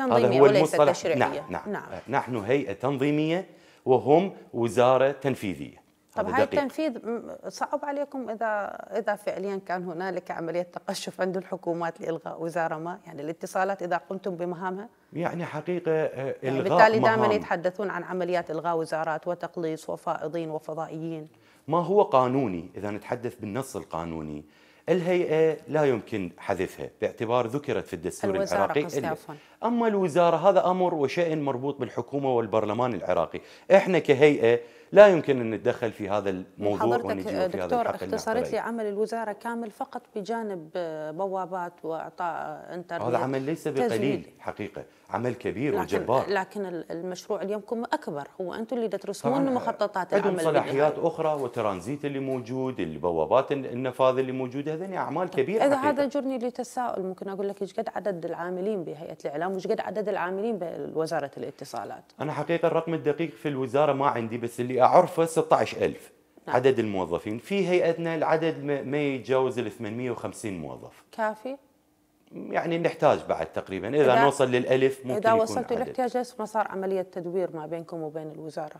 تنظيمية هذا هو وليس نعم، تشريعية نعم, نعم, نعم. نحن هيئة تنظيمية وهم وزارة تنفيذية طب هاي التنفيذ صعب عليكم اذا اذا فعليا كان هنالك عمليه تقشف عند الحكومات لالغاء وزاره ما يعني الاتصالات اذا قمتم بمهامها يعني حقيقه آه، يعني الغاء يعني بالتالي دائما يتحدثون عن عمليات الغاء وزارات وتقليص وفائضين وفضائيين ما هو قانوني اذا نتحدث بالنص القانوني الهيئة لا يمكن حذفها باعتبار ذكرت في الدستور العراقي أما الوزارة هذا أمر وشأن مربوط بالحكومة والبرلمان العراقي إحنا كهيئة لا يمكن ان نتدخل في هذا الموضوع حضرتك في دكتور اختصرت لي عمل الوزاره كامل فقط بجانب بوابات واعطاء انترنت هذا عمل ليس بقليل حقيقه عمل كبير لكن وجبار لكن المشروع اليومكم اكبر هو انتم اللي ترسمون مخططات العمل صلاحيات اخرى وترانزيت اللي موجود البوابات النفاذ اللي موجوده هذني اعمال طيب، كبيره اذا حقيقة. هذا جرني لتساؤل ممكن اقول لك ايش قد عدد العاملين بهيئه الاعلام وايش قد عدد العاملين بوزاره الاتصالات انا حقيقه الرقم الدقيق في الوزاره ما عندي بس اللي اعرفه عرفه 16000 نعم. عدد الموظفين في هيئتنا العدد ما يتجاوز ال 850 موظف كافي يعني نحتاج بعد تقريبا اذا, إذا نوصل للالف ممكن اذا وصلتوا الاحتياجات ما صار عمليه تدوير ما بينكم وبين الوزاره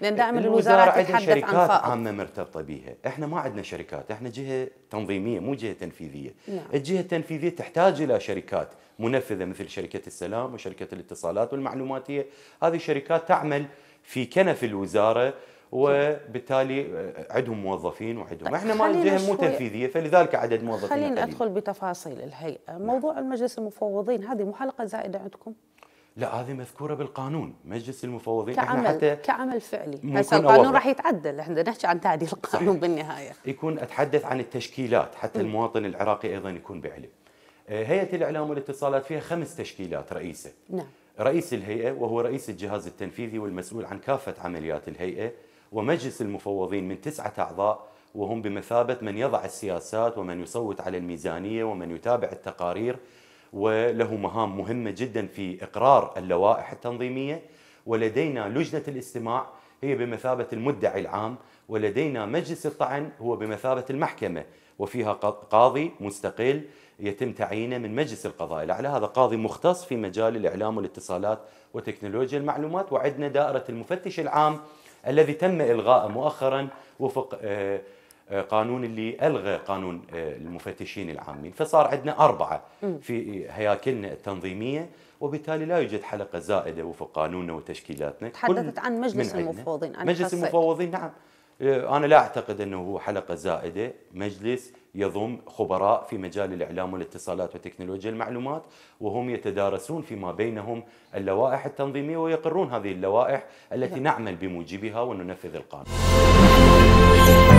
لان دائما الوزاره عندها شركات عن شركات عامه مرتبطه بها احنا ما عندنا شركات، احنا جهه تنظيميه مو جهه تنفيذيه. نعم. الجهه التنفيذيه تحتاج الى شركات منفذه مثل شركه السلام وشركه الاتصالات والمعلوماتيه، هذه شركات تعمل في كنف الوزاره وبالتالي آه، عندهم موظفين وعندهم احنا ما الجهه مو تنفيذيه فلذلك عدد موظفين خلينا ادخل بتفاصيل الهيئه نعم. موضوع نعم. المجلس المفوضين هذه مو حلقه زائده عندكم لا هذه مذكوره بالقانون مجلس المفوضين كعمل حتى كعمل فعلي هسه القانون راح يتعدل احنا نحكي عن تعديل القانون صحيح. بالنهايه يكون اتحدث عن التشكيلات حتى م. المواطن العراقي ايضا يكون بعلم آه، هيئه الاعلام والاتصالات فيها خمس تشكيلات رئيسه نعم رئيس الهيئة وهو رئيس الجهاز التنفيذي والمسؤول عن كافة عمليات الهيئة ومجلس المفوضين من تسعة أعضاء وهم بمثابة من يضع السياسات ومن يصوت على الميزانية ومن يتابع التقارير وله مهام مهمة جدا في إقرار اللوائح التنظيمية ولدينا لجنة الاستماع هي بمثابة المدعي العام ولدينا مجلس الطعن هو بمثابة المحكمة وفيها قاضي مستقل يتم تعيينه من مجلس القضاء الأعلى هذا قاضي مختص في مجال الإعلام والاتصالات وتكنولوجيا المعلومات وعندنا دائرة المفتش العام الذي تم إلغائه مؤخرا وفق آه، قانون اللي الغى قانون آه، المفتشين العامين فصار عندنا اربعه في هياكلنا التنظيميه وبالتالي لا يوجد حلقه زائده وفق قانوننا وتشكيلاتنا تحدثت عن مجلس المفوضين أنا مجلس حسيت. المفوضين نعم آه، انا لا اعتقد انه هو حلقه زائده مجلس يضم خبراء في مجال الاعلام والاتصالات وتكنولوجيا المعلومات وهم يتدارسون فيما بينهم اللوائح التنظيميه ويقرون هذه اللوائح التي نعمل بموجبها وننفذ القانون